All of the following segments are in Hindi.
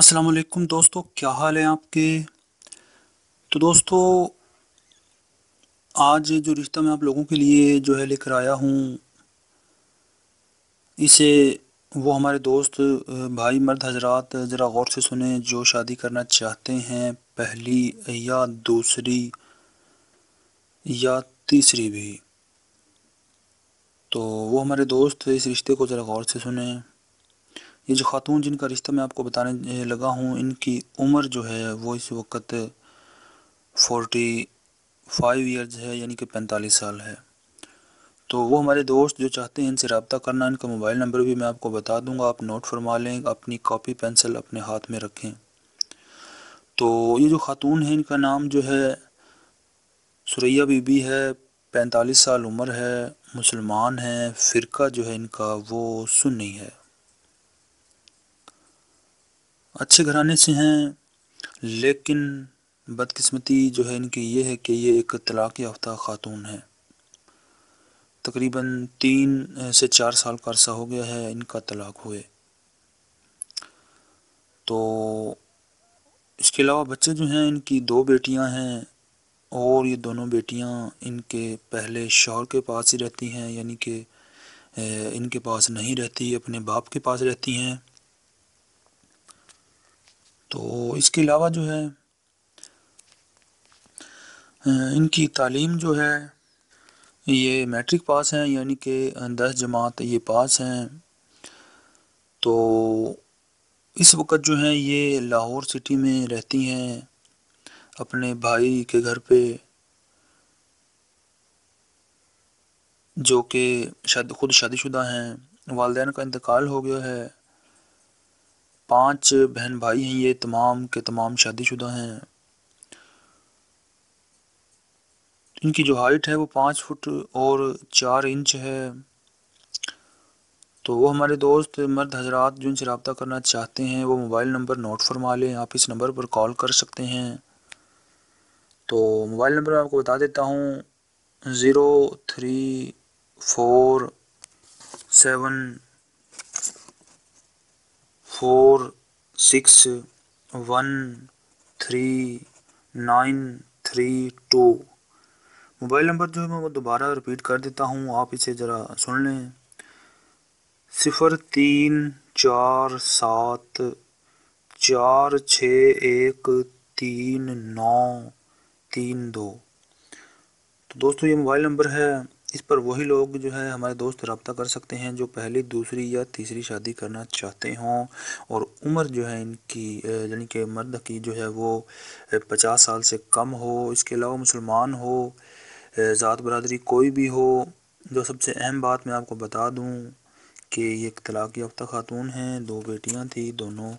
अस्सलाम वालेकुम दोस्तों क्या हाल है आपके तो दोस्तों आज जो रिश्ता मैं आप लोगों के लिए जो है लेकर आया हूँ इसे वो हमारे दोस्त भाई मर्द हजरात ज़रा गौर से सुने जो शादी करना चाहते हैं पहली या दूसरी या तीसरी भी तो वो हमारे दोस्त इस रिश्ते को ज़रा गौर से सुने ये जो खातून जिनका रिश्ता मैं आपको बताने लगा हूँ इनकी उम्र जो है वो इस वक्त फोर्टी फाइव ईयर्स है यानी कि पैंतालीस साल है तो वो हमारे दोस्त जो चाहते हैं इनसे रबता करना इनका मोबाइल नंबर भी मैं आपको बता दूंगा आप नोट फरमा लें अपनी कॉपी पेंसिल अपने हाथ में रखें तो ये जो खातून है इनका नाम जो है सुरैया बीबी है पैंतालीस साल उम्र है मुसलमान है फ़िरका जो है इनका वो सुन्नी है अच्छे घराने से हैं लेकिन बदकिस्मती जो है इनकी ये है कि ये एक तलाक़ याफ्ता ख़ातून है तकरीबन तीन से चार साल का अरसा हो गया है इनका तलाक हुए तो इसके अलावा बच्चे जो हैं इनकी दो बेटियां हैं और ये दोनों बेटियां इनके पहले शौहर के पास ही रहती हैं यानी कि इनके पास नहीं रहती अपने बाप के पास रहती हैं तो इसके अलावा जो है इनकी तालीम जो है ये मैट्रिक पास हैं यानी कि दस जमात ये पास हैं तो इस वक्त जो हैं ये लाहौर सिटी में रहती हैं अपने भाई के घर पे जो कि शायद खुद शादीशुदा हैं वालदेन का इंतकाल हो गया है पांच बहन भाई हैं ये तमाम के तमाम शादीशुदा हैं इनकी जो हाइट है वो पाँच फुट और चार इंच है तो वो हमारे दोस्त मर्द हजरात जो इनसे रबता करना चाहते हैं वो मोबाइल नंबर नोट फरमा लें आप इस नंबर पर कॉल कर सकते हैं तो मोबाइल नंबर आपको बता देता हूँ zero three four seven four six one three nine three two mobile number जो है मैं वो दोबारा रिपीट कर देता हूँ आप इसे ज़रा सुन लें सिफ़र तीन चार सात चार छ एक तीन नौ तीन दो तो दोस्तों ये मोबाइल नंबर है इस पर वही लोग जो है हमारे दोस्त रबता कर सकते हैं जो पहली दूसरी या तीसरी शादी करना चाहते हों और उम्र जो है इनकी यानी कि मर्द की जो है वो पचास साल से कम हो इसके अलावा मुसलमान हो ज़ात बरदरी कोई भी हो जो सबसे अहम बात मैं आपको बता दूँ कि ये एक तलाक़ याफ्ता ख़ातून हैं दो बेटियाँ थी दोनों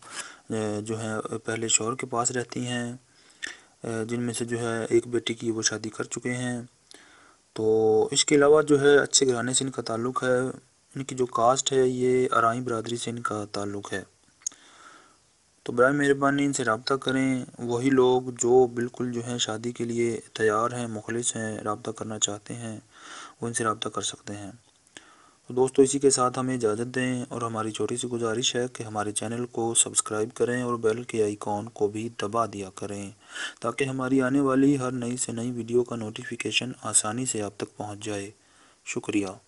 जो है पहले शोर के पास रहती हैं जिनमें से जो है एक बेटी की वो शादी कर चुके हैं तो इसके अलावा जो है अच्छे घराने से इनका ताल्लुक़ है इनकी जो कास्ट है ये आरई बरदरी से इनका ताल्लुक़ है तो बर मेहरबानी इनसे रबता करें वही लोग जो बिल्कुल जो हैं शादी के लिए तैयार हैं मुखलिस हैं रबता करना चाहते हैं वो इनसे रबता कर सकते हैं तो दोस्तों इसी के साथ हमें इजाज़त दें और हमारी छोटी सी गुजारिश है कि हमारे चैनल को सब्सक्राइब करें और बेल के आइकॉन को भी दबा दिया करें ताकि हमारी आने वाली हर नई से नई वीडियो का नोटिफिकेशन आसानी से आप तक पहुंच जाए शुक्रिया